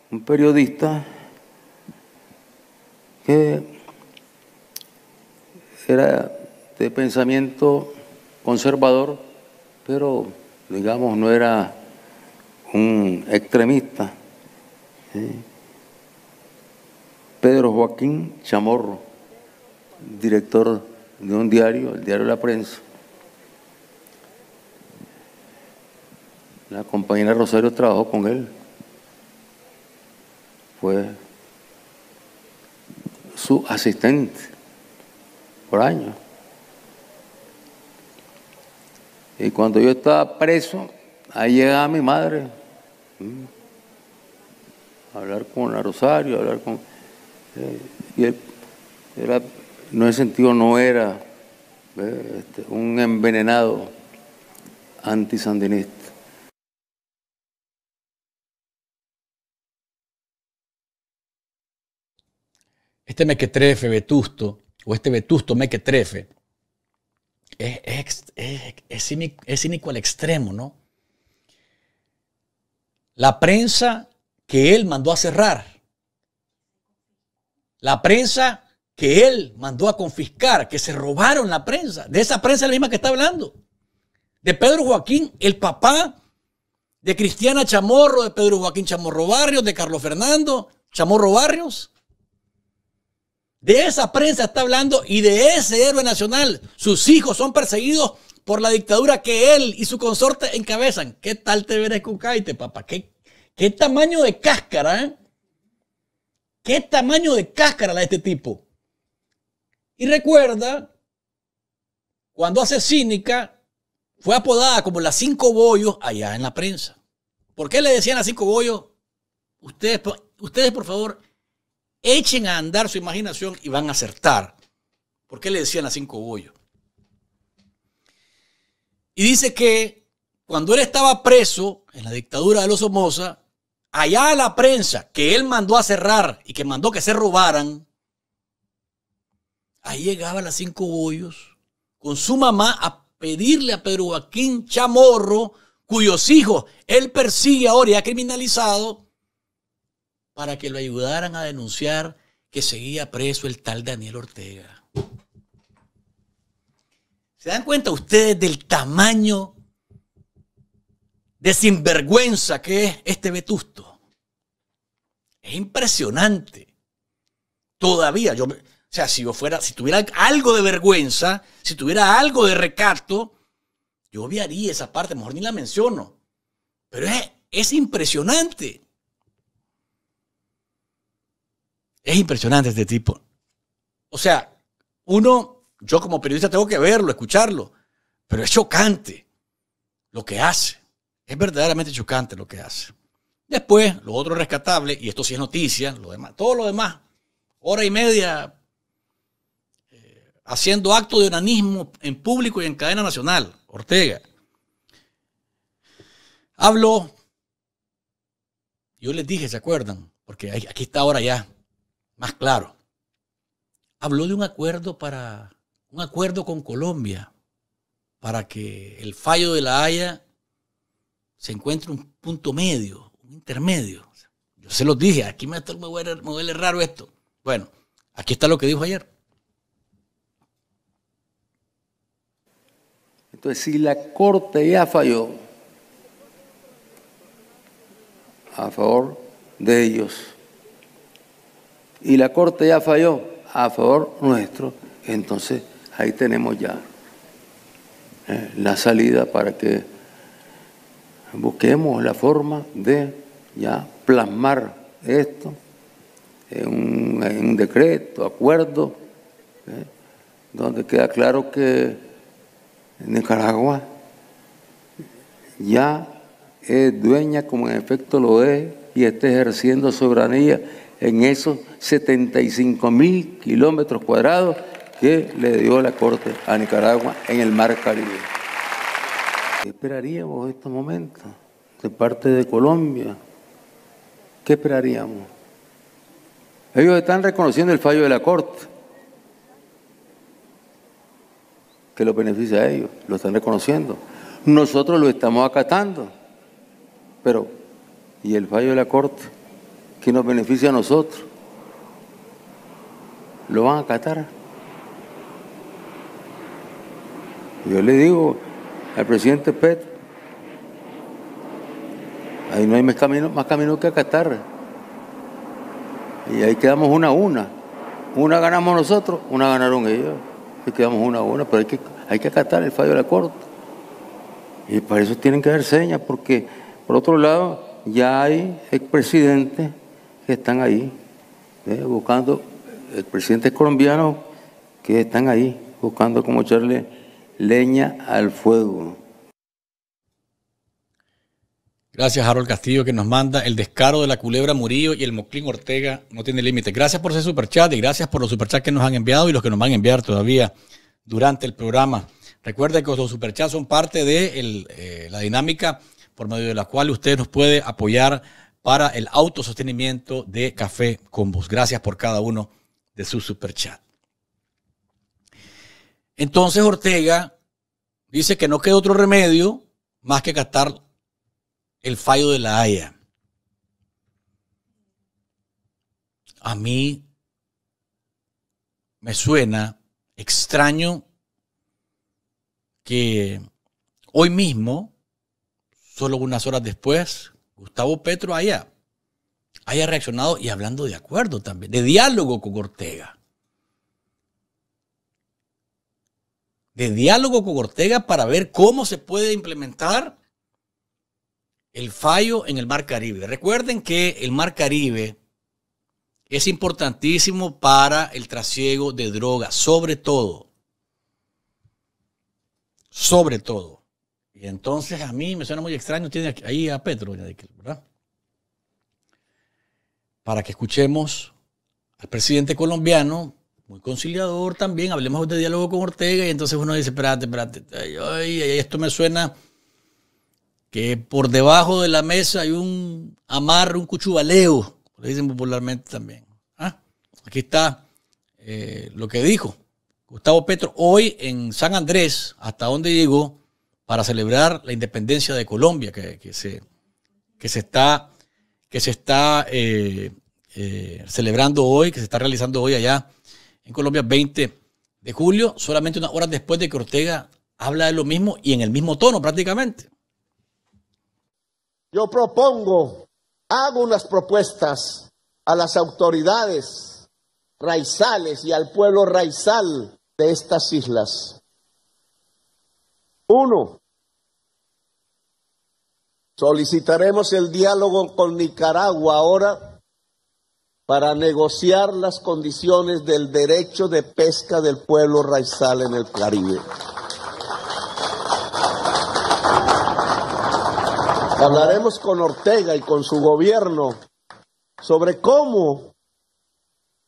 un periodista que era de pensamiento conservador, pero digamos no era un extremista. Pedro Joaquín Chamorro, director de un diario, el diario La Prensa. La compañera Rosario trabajó con él. Fue su asistente por años. Y cuando yo estaba preso, ahí llegaba mi madre. Mm, a hablar con la Rosario, a hablar con. Eh, y él era, no sentido no era eh, este, un envenenado antisandinista. este mequetrefe vetusto o este vetusto mequetrefe es, es, es, cínico, al extremo, ¿no? La prensa que él mandó a cerrar, la prensa que él mandó a confiscar, que se robaron la prensa, de esa prensa la misma que está hablando, de Pedro Joaquín, el papá de Cristiana Chamorro, de Pedro Joaquín Chamorro Barrios, de Carlos Fernando Chamorro Barrios, de esa prensa está hablando y de ese héroe nacional. Sus hijos son perseguidos por la dictadura que él y su consorte encabezan. ¿Qué tal te verás con papá? ¿Qué, ¿Qué tamaño de cáscara? Eh? ¿Qué tamaño de cáscara la de este tipo? Y recuerda, cuando hace cínica, fue apodada como las cinco bollos allá en la prensa. ¿Por qué le decían a cinco bollos? Ustedes, ustedes por favor, Echen a andar su imaginación y van a acertar. ¿Por qué le decían a cinco bollos? Y dice que cuando él estaba preso en la dictadura de los Somoza, allá a la prensa que él mandó a cerrar y que mandó que se robaran, ahí llegaban las cinco bollos con su mamá a pedirle a Pedro Joaquín Chamorro, cuyos hijos él persigue ahora y ha criminalizado, para que lo ayudaran a denunciar que seguía preso el tal Daniel Ortega. ¿Se dan cuenta ustedes del tamaño de sinvergüenza que es este vetusto? Es impresionante. Todavía, yo, o sea, si yo fuera, si tuviera algo de vergüenza, si tuviera algo de recato, yo obviaría esa parte, mejor ni la menciono. Pero es, es impresionante. Es impresionante este tipo. O sea, uno, yo como periodista tengo que verlo, escucharlo, pero es chocante lo que hace. Es verdaderamente chocante lo que hace. Después, lo otro rescatable, y esto sí es noticia, lo demás, todo lo demás, hora y media eh, haciendo acto de onanismo en público y en cadena nacional, Ortega. Habló, yo les dije, ¿se acuerdan? Porque aquí está ahora ya, más claro. Habló de un acuerdo para un acuerdo con Colombia para que el fallo de la Haya se encuentre un punto medio, un intermedio. Yo se los dije, aquí me, está raro esto. Bueno, aquí está lo que dijo ayer. Entonces, si la Corte ya falló a favor de ellos, y la Corte ya falló a favor nuestro, entonces ahí tenemos ya eh, la salida para que busquemos la forma de ya plasmar esto en un, decreto, acuerdo, eh, donde queda claro que Nicaragua ya es dueña como en efecto lo es y está ejerciendo soberanía en esos 75 mil kilómetros cuadrados que le dio la Corte a Nicaragua en el Mar Caribe. ¿Qué esperaríamos en estos momentos de parte de Colombia? ¿Qué esperaríamos? Ellos están reconociendo el fallo de la Corte, que lo beneficia a ellos, lo están reconociendo. Nosotros lo estamos acatando, pero ¿y el fallo de la Corte? que nos beneficia a nosotros. ¿Lo van a acatar? Yo le digo al presidente Petro, ahí no hay más camino, más camino que acatar. Y ahí quedamos una a una. Una ganamos nosotros, una ganaron ellos. Y quedamos una a una, pero hay que, hay que acatar el fallo de la Corte. Y para eso tienen que dar señas, porque por otro lado ya hay expresidentes están ahí, eh, buscando, el presidente colombiano que están ahí, buscando como echarle leña al fuego. Gracias, Harold Castillo, que nos manda el descaro de la culebra Murillo y el Moclín Ortega no tiene límite. Gracias por ese superchat y gracias por los superchats que nos han enviado y los que nos van a enviar todavía durante el programa. Recuerde que los superchats son parte de eh, la dinámica por medio de la cual usted nos puede apoyar para el autosostenimiento de Café con Vos. Gracias por cada uno de sus superchats. Entonces Ortega dice que no queda otro remedio más que gastar el fallo de la Haya. A mí me suena extraño que hoy mismo, solo unas horas después, Gustavo Petro haya, reaccionado y hablando de acuerdo también, de diálogo con Ortega. De diálogo con Ortega para ver cómo se puede implementar el fallo en el Mar Caribe. Recuerden que el Mar Caribe es importantísimo para el trasiego de drogas, sobre todo. Sobre todo. Y entonces a mí me suena muy extraño, tiene ahí a Petro, ¿verdad? Para que escuchemos al presidente colombiano, muy conciliador también, hablemos de diálogo con Ortega, y entonces uno dice, espérate, espérate, esto me suena que por debajo de la mesa hay un amar, un cuchubaleo, lo dicen popularmente también. ¿ah? aquí está eh, lo que dijo Gustavo Petro hoy en San Andrés, hasta donde llegó para celebrar la independencia de Colombia que, se, que se está, que se está eh, eh, celebrando hoy, que se está realizando hoy allá en Colombia, 20 de julio, solamente unas horas después de que Ortega habla de lo mismo y en el mismo tono prácticamente. Yo propongo, hago unas propuestas a las autoridades raizales y al pueblo raizal de estas islas. Uno, Solicitaremos el diálogo con Nicaragua ahora para negociar las condiciones del derecho de pesca del pueblo raizal en el Caribe. Hablaremos con Ortega y con su gobierno sobre cómo,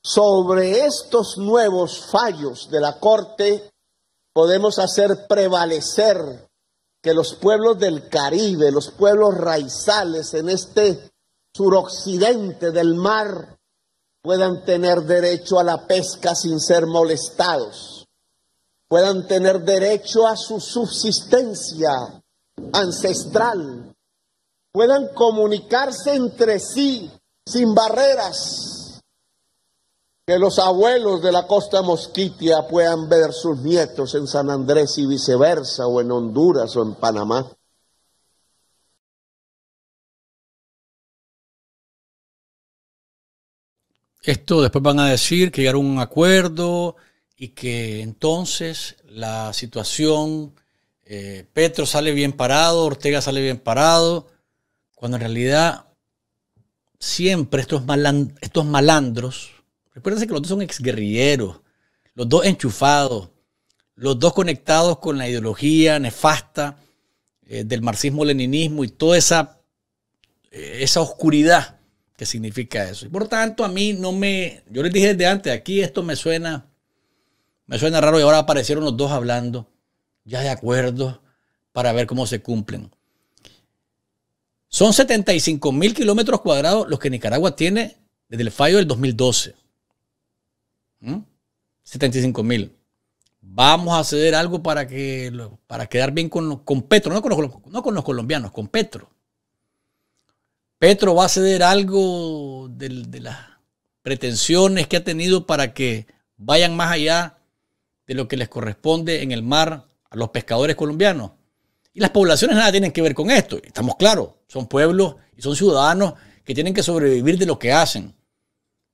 sobre estos nuevos fallos de la Corte, podemos hacer prevalecer que los pueblos del Caribe, los pueblos raizales en este suroccidente del mar, puedan tener derecho a la pesca sin ser molestados, puedan tener derecho a su subsistencia ancestral, puedan comunicarse entre sí sin barreras, que los abuelos de la costa mosquitia puedan ver sus nietos en San Andrés y viceversa, o en Honduras o en Panamá. Esto después van a decir que llegaron a un acuerdo y que entonces la situación, eh, Petro sale bien parado, Ortega sale bien parado, cuando en realidad siempre estos malandros Recuérdense que los dos son exguerrilleros, los dos enchufados, los dos conectados con la ideología nefasta eh, del marxismo-leninismo y toda esa, eh, esa oscuridad que significa eso. Y por tanto, a mí no me. Yo les dije desde antes, aquí esto me suena. Me suena raro y ahora aparecieron los dos hablando, ya de acuerdo, para ver cómo se cumplen. Son 75 mil kilómetros cuadrados los que Nicaragua tiene desde el fallo del 2012. 75 ¿Mm? mil. Vamos a ceder algo para, que, para quedar bien con, Petro, no con, los, no con los colombianos, con Petro. Petro va a ceder algo de, de, las pretensiones que ha tenido para que vayan más allá de lo que les corresponde en el mar a los pescadores colombianos. Y las poblaciones nada tienen que ver con esto, estamos claros, son pueblos y son ciudadanos que tienen que sobrevivir de lo que hacen.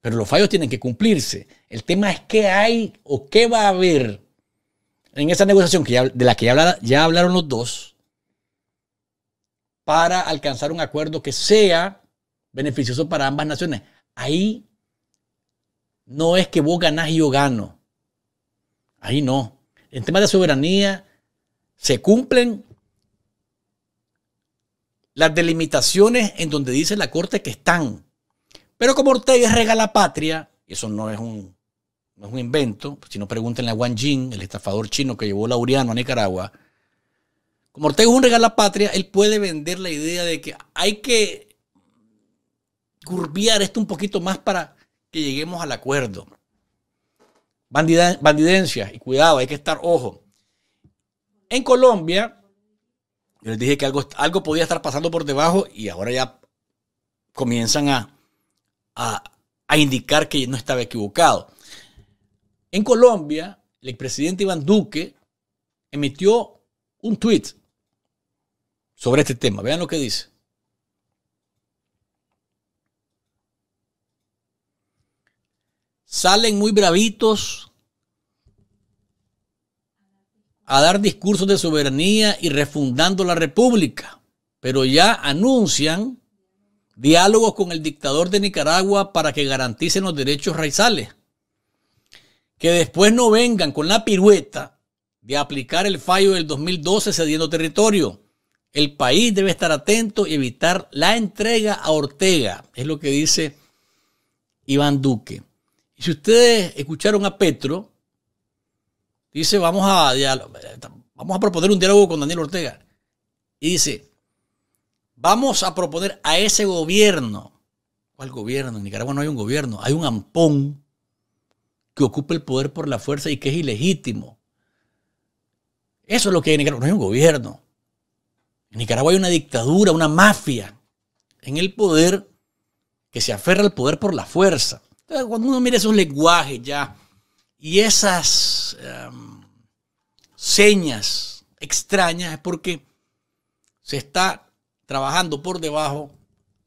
Pero los fallos tienen que cumplirse. El tema es qué hay o qué va a haber en esa negociación de la que ya, ya hablaron los dos para alcanzar un acuerdo que sea beneficioso para ambas naciones. Ahí no es que vos ganás y yo gano. Ahí no. En temas de soberanía se cumplen las delimitaciones en donde dice la Corte que están. Pero como Ortega es regala patria, eso no es un, es un invento, si no pregúntenle a Wang Jin, el estafador chino que llevó Lauriano a Nicaragua. Como Ortega es un regalapatria, patria, él puede vender la idea de que hay que curviar esto un poquito más para que lleguemos al acuerdo. bandidencia, y cuidado, hay que estar ojo. En Colombia, yo les dije que algo, algo podía estar pasando por debajo y ahora ya comienzan a a, indicar que no estaba equivocado. En Colombia, el expresidente Iván Duque emitió un tweet sobre este tema. Vean lo que dice. Salen muy bravitos a dar discursos de soberanía y refundando la república, pero ya anuncian diálogos con el dictador de Nicaragua para que garanticen los derechos raizales. Que después no vengan con la pirueta de aplicar el fallo del 2012 cediendo territorio. El país debe estar atento y evitar la entrega a Ortega, es lo que dice Iván Duque. Y si ustedes escucharon a Petro, dice, vamos a, vamos a proponer un diálogo con Daniel Ortega. Y dice, Vamos a proponer a ese gobierno. ¿Cuál gobierno? En Nicaragua no hay un gobierno, hay un ampón que ocupa el poder por la fuerza y que es ilegítimo. Eso es lo que hay en Nicaragua. No hay un gobierno. En Nicaragua hay una dictadura, una mafia en el poder que se aferra al poder por la fuerza. cuando uno mira esos lenguajes ya y esas em, señas extrañas es porque se está trabajando por debajo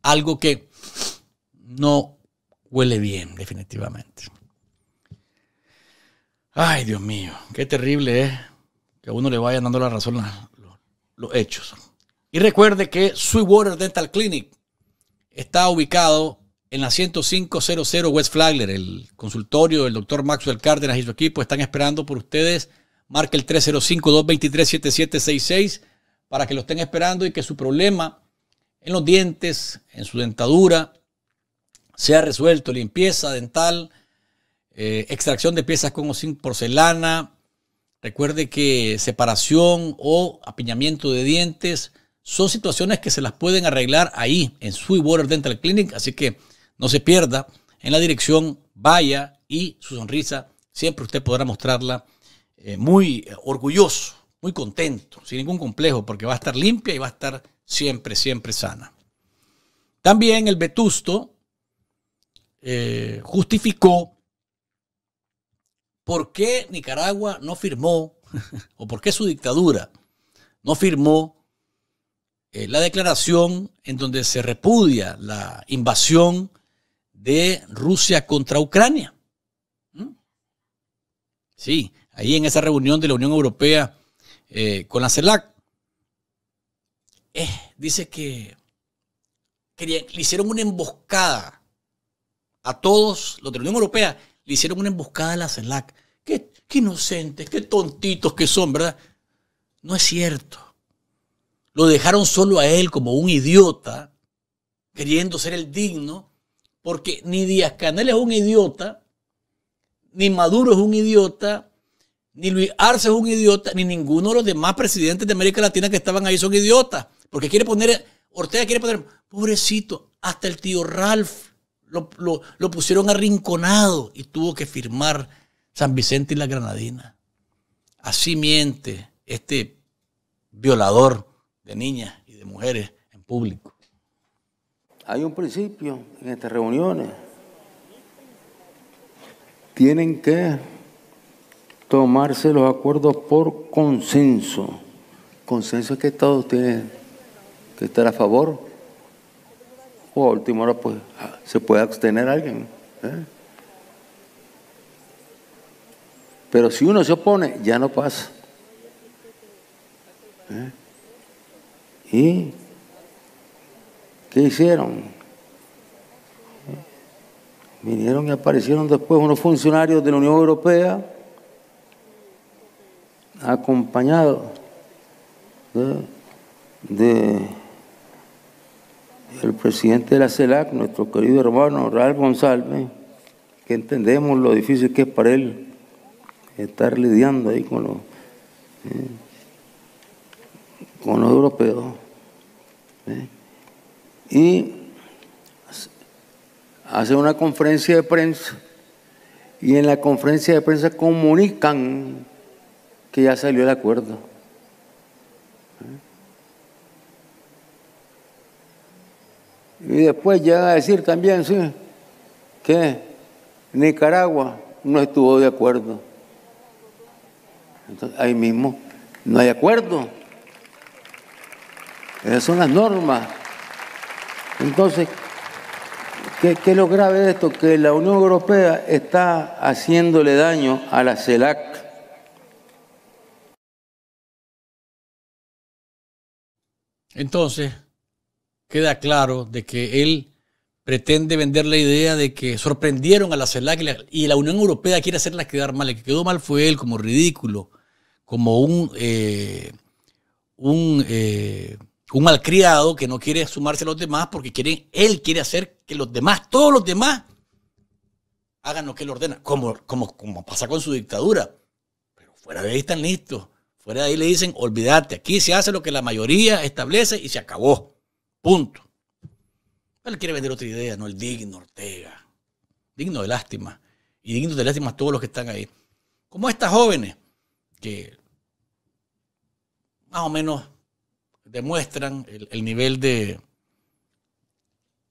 algo que no huele bien, definitivamente. Ay, Dios mío, qué terrible es ¿eh? que a uno le vayan dando la razón a los, hechos. Y recuerde que Sweetwater Dental Clinic está ubicado en la 10500 West Flagler. El consultorio del doctor Maxwell Cárdenas y su equipo están esperando por ustedes. marque el 305-223-7766 para que lo estén esperando y que su problema en los dientes, en su dentadura, sea resuelto. Limpieza dental, eh, extracción de piezas con o sin porcelana. Recuerde que separación o apiñamiento de dientes son situaciones que se las pueden arreglar ahí en Sweetwater Dental Clinic. Así que no se pierda en la dirección, vaya y su sonrisa siempre usted podrá mostrarla eh, muy orgulloso muy contento, sin ningún complejo, porque va a estar limpia y va a estar siempre, siempre sana. También el vetusto eh, justificó por qué Nicaragua no firmó, (laughs) o por qué su dictadura no firmó eh, la declaración en donde se repudia la invasión de Rusia contra Ucrania. ¿Mm? Sí, ahí en esa reunión de la Unión Europea eh, con la CELAC, eh, dice que le hicieron una emboscada a todos los de la Unión Europea, le hicieron una emboscada a la CELAC. qué inocentes, qué tontitos que son, ¿verdad? No es cierto. Lo dejaron solo a él como un idiota, queriendo ser el digno, porque ni Díaz Canel es un idiota, ni Maduro es un idiota, ni Luis Arce es un idiota, ni ninguno de los demás presidentes de América Latina que estaban ahí son idiotas. Porque quiere poner, Ortega quiere poner, pobrecito, hasta el tío Ralph lo, lo pusieron arrinconado y tuvo que firmar San Vicente y la Granadina. Así miente este violador de niñas y de mujeres en público. Hay un principio en estas reuniones. Tienen que tomarse los acuerdos por consenso. Consenso es que todos tienen que estar a favor. O a última hora pues, se puede abstener alguien. ¿Eh? Pero si uno se opone, ya no pasa. ¿Eh? ¿Y qué hicieron? Vinieron y aparecieron después unos funcionarios de la Unión Europea acompañado de el presidente de la CELAC, nuestro querido hermano Raúl González, que entendemos lo difícil que es para él estar lidiando ahí con los, ¿eh? con los europeos. ¿eh? Y hace una conferencia de prensa y en la conferencia de prensa comunican que ya salió el acuerdo. Y después llega a decir también, sí, que Nicaragua no estuvo de acuerdo. Entonces, ahí mismo no hay acuerdo. Esas son las normas. Entonces, ¿qué, ¿qué, es lo grave de esto? Que la Unión Europea está haciéndole daño a la CELAC. Entonces, queda claro de que él pretende vender la idea de que sorprendieron a la CELAC y la, Unión Europea quiere hacerla quedar mal. El que quedó mal fue él, como ridículo, como un, eh, eh, un, malcriado que no quiere sumarse a los demás porque quiere, él quiere hacer que los demás, todos los demás, hagan lo que él ordena, como, como, como pasa con su dictadura. Pero fuera de ahí están listos. Fuera de ahí le dicen, olvídate, aquí se hace lo que la mayoría establece y se acabó. Punto. Él quiere vender otra idea, no el digno Ortega. Digno de lástima. Y digno de lástima a todos los que están ahí. Como estas jóvenes que más o menos demuestran el, nivel de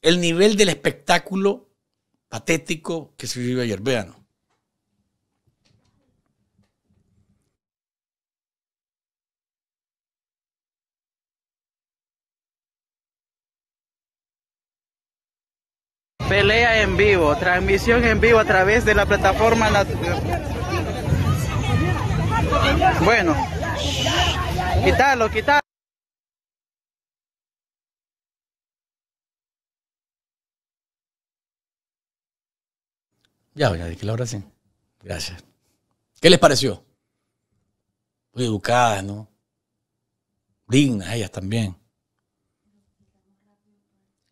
el nivel del espectáculo patético que se vive ayer. veano. Pelea en vivo, transmisión en vivo a través de la plataforma. Bueno, quítalo, quítalo. Ya, ya que la hora sí. Gracias. ¿Qué les pareció? Muy educadas, ¿no? Dignas ellas también.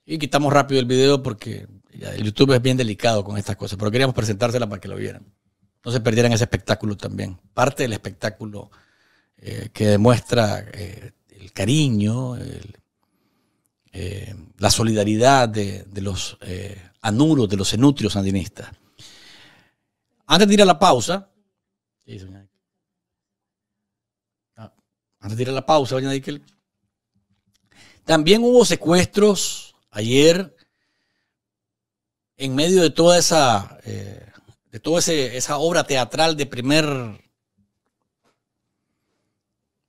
Y quitamos rápido el video porque el YouTube es bien delicado con estas cosas, pero queríamos presentársela para que lo vieran. No se perdieran ese espectáculo también. Parte del espectáculo eh, que demuestra eh, el cariño, eh, la solidaridad de, los anuros, de los enutrios sandinistas. Antes de ir a la pausa, ah, antes de ir a la pausa, también hubo secuestros ayer en medio de toda esa, eh, de esa obra teatral de primer,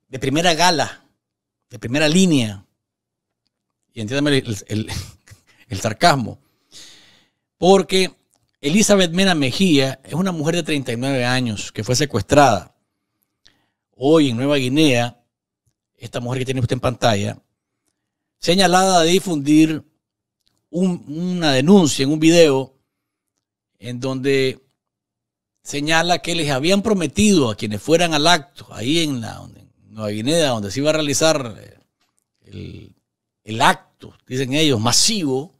de primera gala, de primera línea, y entiéndame el, el sarcasmo, porque Elizabeth Mena Mejía es una mujer de 39 años que fue secuestrada. Hoy en Nueva Guinea, esta mujer que tiene usted en pantalla, señalada de difundir una denuncia en un video en donde señala que les habían prometido a quienes fueran al acto, ahí en, la, Nueva Guinea, donde se iba a realizar eh, el, el acto, dicen ellos, masivo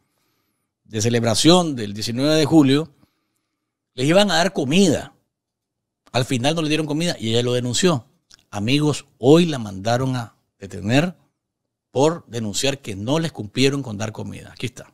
de celebración del 19 de julio, les iban a dar comida. Al final no le dieron comida y ella lo denunció. Amigos, hoy la mandaron a detener por denunciar que no les cumplieron con dar comida. Aquí está.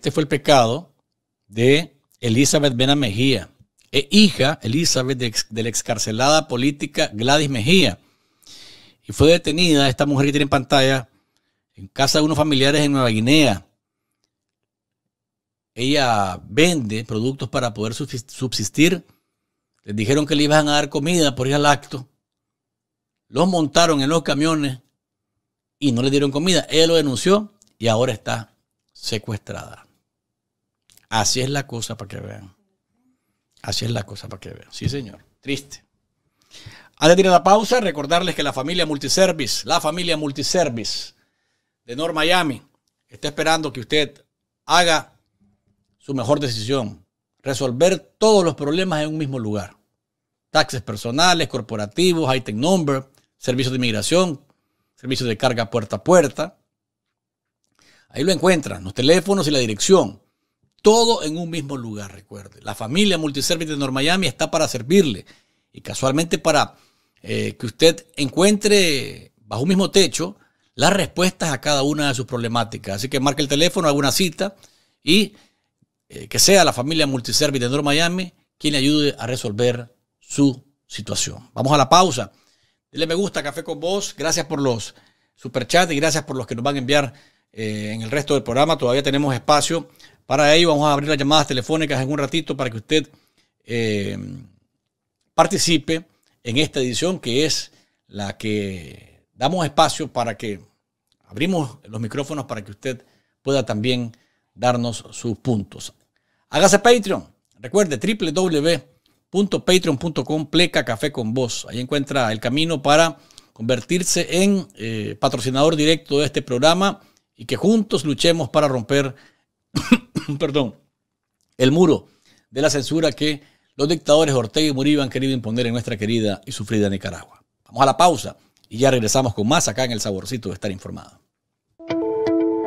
Este fue el pecado de Elizabeth Bena Mejía, e hija Elizabeth de, de la excarcelada política Gladys Mejía. Y fue detenida esta mujer que tiene en pantalla en casa de unos familiares en Nueva Guinea. Ella vende productos para poder subsistir. Les dijeron que le iban a dar comida por ir al acto. Los montaron en los camiones y no le dieron comida. Ella lo denunció y ahora está secuestrada. Así es la cosa para que vean. Así es la cosa para que vean. Sí, señor. Triste. Antes de ir a la pausa, recordarles que la familia Multiservice, la familia Multiservice de North Miami, está esperando que usted haga su mejor decisión. Resolver todos los problemas en un mismo lugar. Taxes personales, corporativos, tech number, servicios de inmigración, servicios de carga puerta a puerta. Ahí lo encuentran, los teléfonos y la dirección. Todo en un mismo lugar, recuerde. La familia Multiservice de North Miami está para servirle y casualmente para eh, que usted encuentre bajo un mismo techo las respuestas a cada una de sus problemáticas. Así que marque el teléfono, haga una cita y eh, que sea la familia Multiservice de North Miami quien le ayude a resolver su situación. Vamos a la pausa. Dile me gusta, Café con Vos. Gracias por los superchats y gracias por los que nos van a enviar eh, en el resto del programa. Todavía tenemos espacio para ello vamos a abrir las llamadas telefónicas en un ratito para que usted eh, participe en esta edición que es la que damos espacio para que abrimos los micrófonos para que usted pueda también darnos sus puntos. Hágase Patreon. Recuerde www.patreon.com pleca café con voz. Ahí encuentra el camino para convertirse en eh, patrocinador directo de este programa y que juntos luchemos para romper (clears throat) perdón, el muro de la censura que los dictadores Ortega y Murillo han querido imponer en nuestra querida y sufrida Nicaragua. Vamos a la pausa y ya regresamos con más acá en el saborcito de estar informado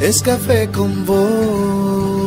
es café con vos.